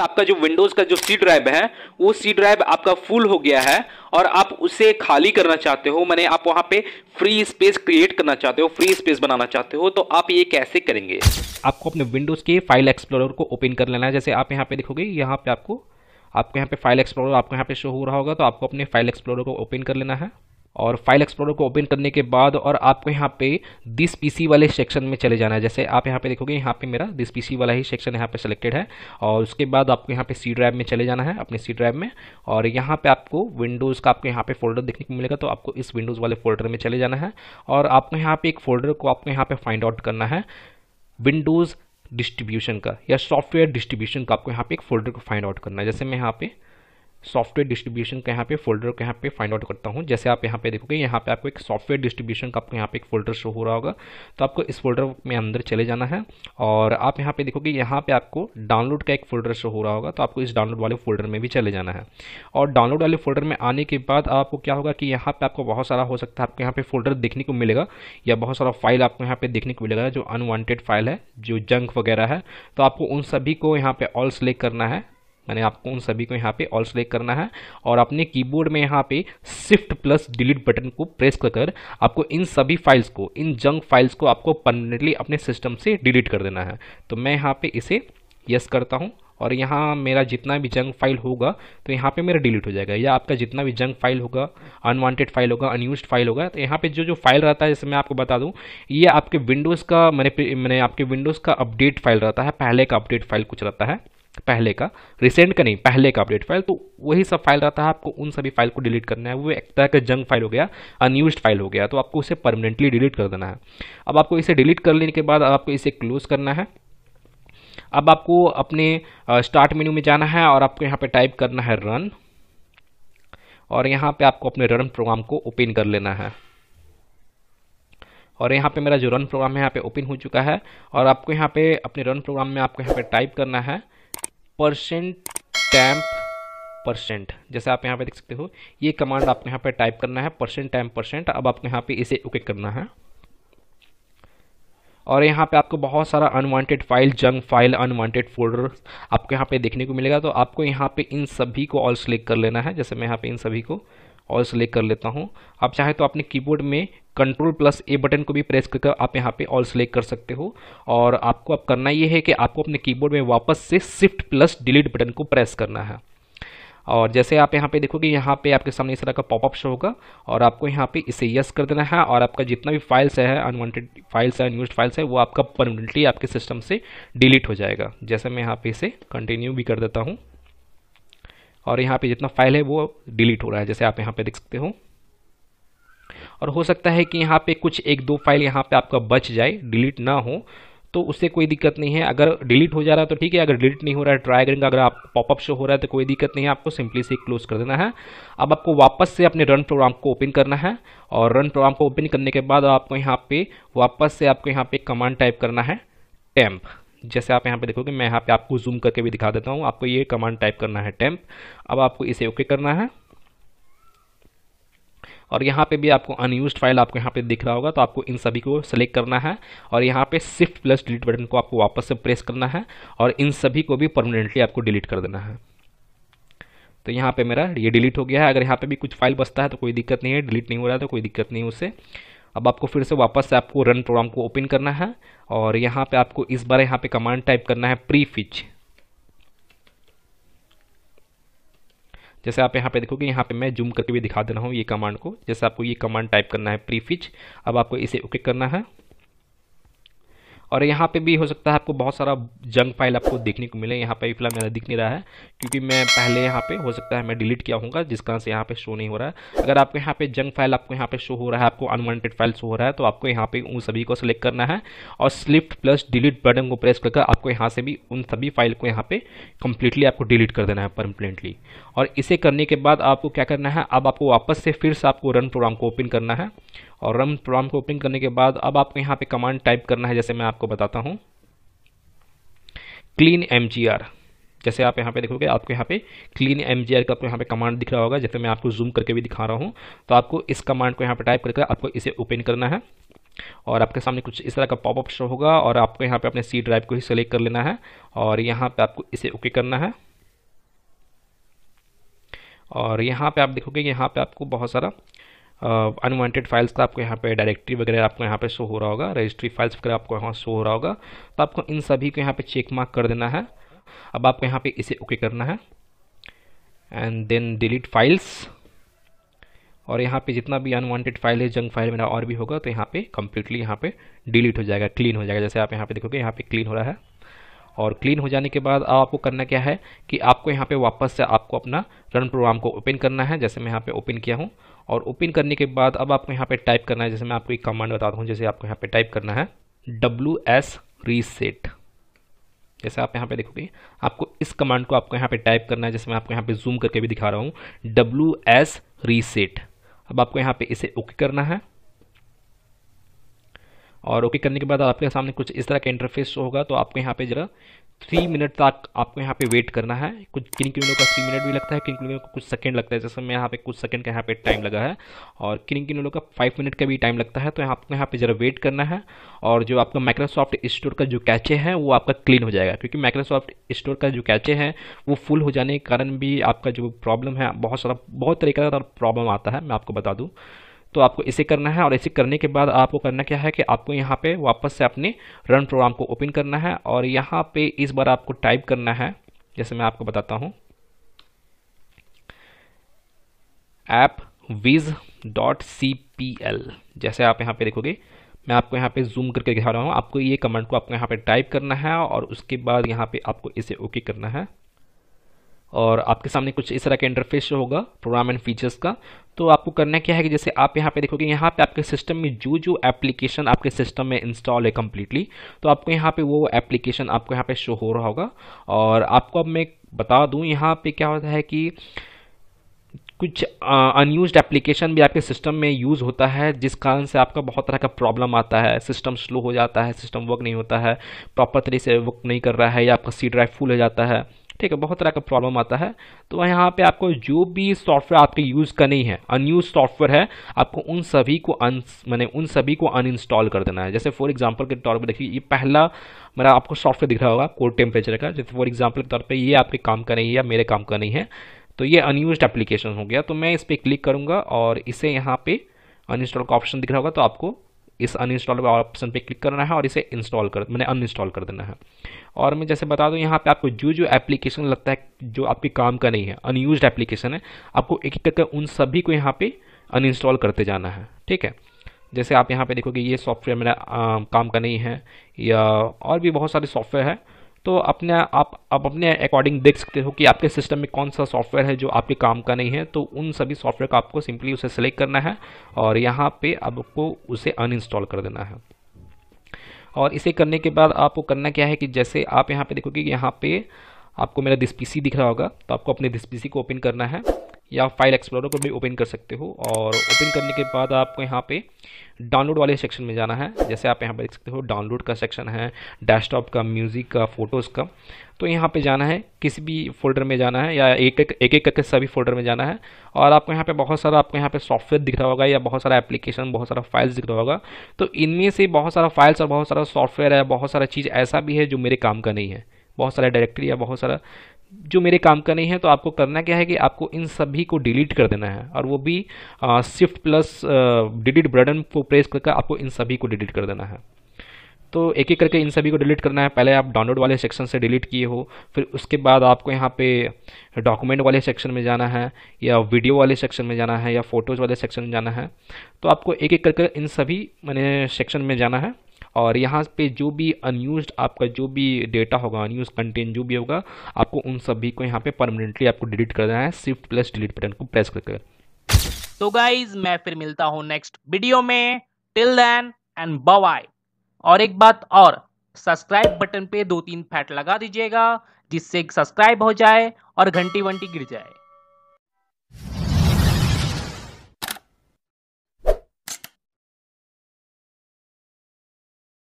आपका जो विंडोज़ का जो सी ड्राइव है वो सी ड्राइव आपका फुल हो गया है और आप उसे खाली करना चाहते हो मैंने आप वहाँ पे फ्री स्पेस क्रिएट करना चाहते हो फ्री स्पेस बनाना चाहते हो तो आप ये कैसे करेंगे आपको अपने विंडोज़ के फाइल एक्सप्लोरर को ओपन कर लेना है जैसे आप यहाँ पे देखोगे यहाँ पे आपको आपको यहाँ पे फाइल एक्सप्लोरर आपको यहाँ पे शो हो रहा होगा तो आपको अपने फाइल एक्सप्लोरर को ओपन कर लेना है और फाइल एक्सप्लोरर को ओपन करने के बाद और आपको यहाँ पे दिस पीसी वाले सेक्शन में चले जाना है जैसे आप यहाँ पे देखोगे यहाँ पे मेरा दिस पीसी वाला ही सेक्शन यहाँ पे सेलेक्टेड है और उसके बाद आपको यहाँ पे सी ड्राइव में चले जाना है अपने सी ड्राइव में और यहाँ पे आपको विंडोज़ का आपको यहाँ पे फोल्डर देखने को मिलेगा तो आपको इस विंडोज़ वाले फोल्डर में चले जाना है और आपको यहाँ पे एक फोल्डर को आपको यहाँ पे फाइंड आउट करना है विंडोज़ डिस्ट्रीब्यूशन का या सॉफ्टवेयर डिस्ट्रीब्यूशन का आपको यहाँ पे एक फोल्डर को फाइंड आउट करना है जैसे मैं यहाँ पर सॉफ्टवेयर डिस्ट्रीब्यूशन का यहाँ पे फोल्डर को यहाँ पे फाइंड आउट करता हूँ जैसे आप यहाँ पे देखोगे यहाँ पे आपको एक सॉफ्टवेयर डिस्ट्रीब्यूशन का आपको यहाँ पे एक फोल्डर शो हो रहा होगा तो आपको इस फोल्डर में अंदर चले जाना है और आप यहाँ पे देखोगे यहाँ पे आपको डाउनलोड का एक फोल्डर शो हो रहा होगा तो आपको इस डाउनलोड वाले फोल्डर में भी चले जाना है और डाउनलोड वाले फोल्डर में आने के बाद आपको क्या होगा कि यहाँ पर आपको बहुत सारा हो सकता है आपको यहाँ पर फोल्डर देखने को मिलेगा या बहुत सारा फाइल आपको यहाँ पर देखने को मिलेगा जो अनवॉन्टेड फाइल है जो जंक वगैरह है तो आपको उन सभी को यहाँ पर ऑल सेलेक्ट करना है मैंने आपको उन सभी को यहाँ पे ऑल सेलेक्ट करना है और अपने कीबोर्ड में यहाँ पे शिफ्ट प्लस डिलीट बटन को प्रेस कर आपको इन सभी फाइल्स को इन जंक फाइल्स को आपको परमानेंटली अपने सिस्टम से डिलीट कर देना है तो मैं यहाँ पे इसे यस करता हूँ और यहाँ मेरा जितना भी जंक फाइल होगा तो यहाँ पे मेरा डिलीट हो जाएगा या आपका जितना भी जंक फाइल होगा अनवांटेड फाइल होगा अनयूज फाइल होगा तो यहाँ पे जो जो फाइल रहता है जैसे मैं आपको बता दूँ ये आपके विंडोज़ का मैंने मैंने आपके विंडोज़ का अपडेट फाइल रहता है पहले का अपडेट फाइल कुछ रहता है पहले का रिसेंट का नहीं पहले का अपडेट फाइल तो वही सब फाइल रहता है आपको उन सभी फाइल को डिलीट करना है वो एक तरह का जंग फाइल हो गया अनयूज फाइल हो गया तो आपको उसे परमानेंटली डिलीट कर देना है अब आपको इसे डिलीट कर लेने के बाद आपको इसे क्लोज करना है अब आपको अपने स्टार्ट मेन्यू में जाना है और आपको यहाँ पर टाइप करना है रन और यहाँ पर आपको अपने रन प्रोग्राम को ओपन कर लेना है और यहाँ पे मेरा जो रन प्रोग्राम है यहाँ पे ओपन हो चुका है और आपको यहाँ पे अपने रन प्रोग्राम में आपको यहाँ पे टाइप करना है परसेंट टैम्प परसेंट जैसे आप यहाँ पे देख सकते हो ये कमांड आपको यहाँ पे टाइप करना है परसेंट टैम्प परसेंट अब आपको यहाँ पे इसे ओके करना है और यहाँ पे आपको बहुत सारा unwanted file junk file unwanted folder आपको यहाँ पे देखने को मिलेगा तो आपको यहाँ पे इन सभी को ऑल सेलेक्ट कर लेना है जैसे मैं यहाँ पे इन सभी को ऑल सेलेक्ट कर लेता हूँ आप चाहे तो अपने कीबोर्ड में कंट्रोल प्लस ए बटन को भी प्रेस करके आप यहाँ पे ऑल सेलेक्ट कर सकते हो और आपको अब करना ये है कि आपको अपने कीबोर्ड में वापस से शिफ्ट प्लस डिलीट बटन को प्रेस करना है और जैसे आप यहाँ पे देखोगे यहाँ पे आपके सामने इस तरह का पॉपअप शो होगा और आपको यहाँ पे इसे यस कर देना है और आपका जितना भी फाइल्स है अनवांटेड फाइल्स है अनयूज फाइल्स है वो आपका परमानेंटली आपके सिस्टम से डिलीट हो जाएगा जैसे मैं यहाँ पे इसे कंटिन्यू भी कर देता हूँ और यहाँ पे जितना फाइल है वो डिलीट हो रहा है जैसे आप यहाँ पे देख सकते हो और हो सकता है कि यहाँ पे कुछ एक दो फाइल यहाँ पे आपका बच जाए डिलीट ना हो तो उससे कोई दिक्कत नहीं है अगर डिलीट हो जा रहा है तो ठीक है अगर डिलीट नहीं हो रहा है ट्राई करेंगे अगर आप पॉपअप शो हो रहा है तो कोई दिक्कत नहीं है आपको सिंपली से क्लोज कर देना है अब आपको वापस से अपने रन प्रोग्राम को ओपन करना है और रन प्रोग्राम को ओपन करने के बाद आपको यहाँ पे वापस से आपको यहाँ पे कमांड टाइप करना है टैम्प जैसे आप यहाँ पे देखोगे मैं यहाँ पे आपको जूम करके भी दिखा देता हूँ आपको ये कमांड टाइप करना है टेम्प अब आपको इसे ओके करना है और यहाँ पे भी आपको अनयूज फाइल आपको यहाँ पे दिख रहा होगा तो आपको इन सभी को सेलेक्ट करना है और यहाँ पे सिफ्ट प्लस डिलीट बटन को आपको वापस से प्रेस करना है और इन सभी को भी परमानेंटली आपको डिलीट कर देना है तो यहाँ पे मेरा ये डिलीट हो गया है अगर यहाँ पे भी कुछ फाइल बसता है तो कोई दिक्कत नहीं है डिलीट नहीं हो रहा है तो कोई दिक्कत नहीं है उससे अब आपको फिर से वापस से आपको रन प्रोग्राम को ओपन करना है और यहाँ पे आपको इस बार यहाँ पे कमांड टाइप करना है प्री फिच जैसे आप यहाँ पे देखोगे यहाँ पे मैं जूम करके भी दिखा दे रहा हूँ ये कमांड को जैसे आपको ये कमांड टाइप करना है प्री फिच अब आपको इसे ओके करना है और यहाँ पे भी हो सकता है आपको बहुत सारा जंक फाइल आपको देखने को मिले यहाँ पे फिलहाल मेरा दिख नहीं रहा है क्योंकि मैं पहले यहाँ पे हो सकता है मैं डिलीट किया हूँ जिस कारण से यहाँ पे शो नहीं हो रहा है अगर आपको यहाँ पे जंक फाइल आपको यहाँ पे शो हो रहा है आपको अनवांटेड फाइल शो हो रहा है तो आपको यहाँ पे उन सभी को सिलेक्ट करना है और स्लिफ्ट प्लस डिलीट बटन को प्रेस करके आपको यहाँ से भी उन सभी फाइल को यहाँ पे कंप्लीटली आपको डिलीट कर देना है परमानेंटली और इसे करने के बाद आपको क्या करना है अब आपको वापस से फिर से आपको रन प्रोग्राम को ओपन करना है और रम प्रोग्राम को ओपन करने के बाद अब आपको यहाँ पे कमांड टाइप करना है जैसे मैं आपको बताता हूँ क्लीन एम जैसे आप यहाँ पे देखोगे आपको यहाँ पे क्लीन एम जी आर का आपको यहाँ पे कमांड दिख रहा होगा जैसे मैं आपको जूम करके भी दिखा रहा हूँ तो आपको इस कमांड को यहाँ पे टाइप करके आपको इसे ओपन करना है और आपके सामने कुछ इस तरह का पॉपअप शो होगा और आपको यहाँ पे अपने सी ड्राइव को ही सेलेक्ट कर लेना है और यहाँ पे आपको इसे ओके करना है और यहाँ पे आप देखोगे यहाँ पे आपको बहुत सारा अनवांटेड फाइल्स का आपको यहाँ पे डायरेक्टरी वगैरह आपको यहाँ पे शो हो रहा होगा रजिस्ट्री फाइल्स वगैरह आपको यहाँ शो हो रहा होगा तो आपको इन सभी को यहाँ पे चेक मार्क कर देना है अब आपको यहाँ पे इसे ओके करना है एंड देन डिलीट फाइल्स और यहाँ पे जितना भी अनवांटेड फाइल है जंग फाइल मेरा और भी होगा तो यहाँ पे कंप्लीटली यहाँ पे डिलीट हो जाएगा क्लीन हो जाएगा जैसे आप यहाँ पे देखोगे यहाँ पे क्लीन हो रहा है और क्लीन हो जाने के बाद अब आपको करना क्या है कि आपको यहाँ पे वापस से आपको अपना रन प्रोग्राम को ओपन करना है जैसे मैं यहाँ पे ओपन किया हूँ और ओपन करने के बाद अब आपको यहाँ पे टाइप करना है जैसे मैं आपको एक कमांड बताता हूँ जैसे आपको यहाँ पे टाइप करना है डब्ल्यू एस रीसेट जैसे आप यहाँ पे देखोगे आपको इस कमांड को आपको यहाँ पे टाइप करना है जैसे मैं आपको यहाँ पे जूम करके भी दिखा रहा हूँ डब्ल्यू एस रीसेट अब आपको यहाँ पे इसे ओके करना है और ओके करने के बाद आपके सामने कुछ इस तरह का इंटरफेस होगा तो आपको यहाँ पे ज़रा थ्री मिनट तक आपको यहाँ पे वेट करना है कुछ किन किन लोगों का थ्री मिनट भी लगता है किन किन लोगों को कुछ सेकंड लगता है जैसे मैं यहाँ पे कुछ सेकंड का यहाँ पे टाइम लगा है और किन किन लोगों का फाइव मिनट का भी टाइम लगता है तो आपको यहाँ पे ज़रा वेट करना है और जो आपका माइक्रोसॉफ्ट स्टोर का जो कैचे हैं वो आपका क्लीन हो जाएगा क्योंकि माइक्रोसॉफ्ट स्टोर का जो कैचे हैं वो फुल हो जाने के कारण भी आपका जो प्रॉब्लम है बहुत सारा बहुत तरीके का प्रॉब्लम आता है मैं आपको बता दूँ तो आपको इसे करना है और इसे करने के बाद आपको करना क्या है कि आपको यहाँ पे वापस से अपने रन प्रोग्राम को ओपन करना है और यहाँ पे इस बार आपको टाइप करना है जैसे मैं आपको बताता हूँ app wiz dot C P L जैसे आप यहाँ पे देखोगे मैं आपको यहाँ पे जूम करके दिखा रहा हूँ आपको ये कमेंट को आपको यहाँ पे टाइप करना है और उसके बाद यहाँ पे आपको इसे ओके करना है और आपके सामने कुछ इस तरह का इंटरफेस होगा प्रोग्राम एंड फीचर्स का तो आपको करना क्या है कि जैसे आप यहाँ पे देखोगे यहाँ पे आपके सिस्टम में जो जो एप्लीकेशन आपके सिस्टम में इंस्टॉल है कम्प्लीटली तो आपको यहाँ पे वो एप्लीकेशन आपको यहाँ पे शो हो रहा होगा और आपको अब मैं बता दूँ यहाँ पे क्या होता है कि कुछ अनयूज एप्लीकेशन भी आपके सिस्टम में यूज़ होता है जिस कारण से आपका बहुत तरह का प्रॉब्लम आता है सिस्टम स्लो हो जाता है सिस्टम वर्क नहीं होता है प्रॉपर तरीके से वर्क नहीं कर रहा है या आपका सी ड्राइव फुल हो जाता है ठीक है बहुत तरह का प्रॉब्लम आता है तो यहाँ पे आपको जो भी सॉफ्टवेयर आपके यूज़ का नहीं है अनयूज सॉफ्टवेयर है आपको उन सभी को अन मैंने उन सभी को अनइंस्टॉल कर देना है जैसे फॉर एग्जाम्पल के तौर पर देखिए ये पहला मेरा आपको सॉफ्टवेयर दिख रहा होगा कोल्ड टेम्परेचर का जैसे फॉर एग्जाम्पल के तौर पर ये आपके काम का नहीं है या मेरे काम का नहीं है तो ये अनयूज एप्लीकेशन हो गया तो मैं इस पर क्लिक करूँगा और इसे यहाँ पे अनइंस्टॉल का ऑप्शन दिख रहा होगा तो आपको इस अनइंस्टॉल ऑप्शन पे क्लिक करना है और इसे इंस्टॉल कर मैंने अनइंस्टॉल कर देना है और मैं जैसे बता दूं यहाँ पे आपको जो जो एप्लीकेशन लगता है जो आपके काम का नहीं है अनयूज एप्लीकेशन है आपको एक एक करके उन सभी को यहाँ पर अनइंस्टॉल करते जाना है ठीक है जैसे आप यहाँ पे देखोगे ये सॉफ्टवेयर मेरा आ, काम का नहीं है या और भी बहुत सारे सॉफ्टवेयर है तो अपने आप आप अपने अकॉर्डिंग देख सकते हो कि आपके सिस्टम में कौन सा सॉफ्टवेयर है जो आपके काम का नहीं है तो उन सभी सॉफ्टवेयर का आपको सिंपली उसे सेलेक्ट करना है और यहाँ पे आपको उसे अनइंस्टॉल कर देना है और इसे करने के बाद आपको करना क्या है कि जैसे आप यहाँ पे देखोगे कि यहाँ पे आपको मेरा दिस सी दिख रहा होगा तो आपको अपने दिस सी को ओपन करना है या फाइल एक्सप्लोरर को भी ओपन कर सकते हो और ओपन करने के बाद आपको यहाँ पे डाउनलोड वाले सेक्शन में जाना है जैसे आप यहाँ पर देख सकते हो डाउनलोड का सेक्शन है डेस्कटॉप का म्यूज़िक का फ़ोटोज़ का तो यहाँ पे जाना है किसी भी फोल्डर में जाना है या एक एक एक एक करके सभी फोल्डर में जाना है और आपको यहाँ पे बहुत सारा आपको यहाँ पे सॉफ्टवेयर दिख रहा होगा या बहुत सारा एप्लीकेशन बहुत सारा फाइल्स दिख रहा होगा तो इनमें से बहुत सारा फाइल्स और बहुत सारा सॉफ्टवेयर है बहुत सारा चीज़ ऐसा भी है जो मेरे काम का नहीं है बहुत सारा डायरेक्टरी या बहुत सारा जो मेरे काम का नहीं है तो आपको करना क्या है कि आपको इन सभी को डिलीट कर देना है और वो भी शिफ्ट प्लस डिलीट बटन को प्रेस करके आपको इन सभी को डिलीट कर देना है तो एक एक करके इन सभी को डिलीट करना है पहले आप डाउनलोड वाले सेक्शन से डिलीट किए हो फिर उसके बाद आपको यहाँ पे डॉक्यूमेंट वाले सेक्शन में जाना है या वीडियो वाले सेक्शन में जाना है या फोटोज़ वाले सेक्शन में जाना है तो आपको एक एक करके इन सभी मैंने सेक्शन में जाना है और यहाँ पे जो भी अनयूज आपका जो भी डेटा होगा अनयूज कंटेंट जो भी होगा आपको उन सभी को यहाँ पे परमानेंटली आपको डिलीट कर देना है स्विफ्ट प्लस डिलीट बटन को प्रेस करके तो गाइज मैं फिर मिलता हूँ नेक्स्ट वीडियो में टिल देन एंड बाय और एक बात और सब्सक्राइब बटन पे दो तीन फैट लगा दीजिएगा जिससे सब्सक्राइब हो जाए और घंटी वंटी गिर जाए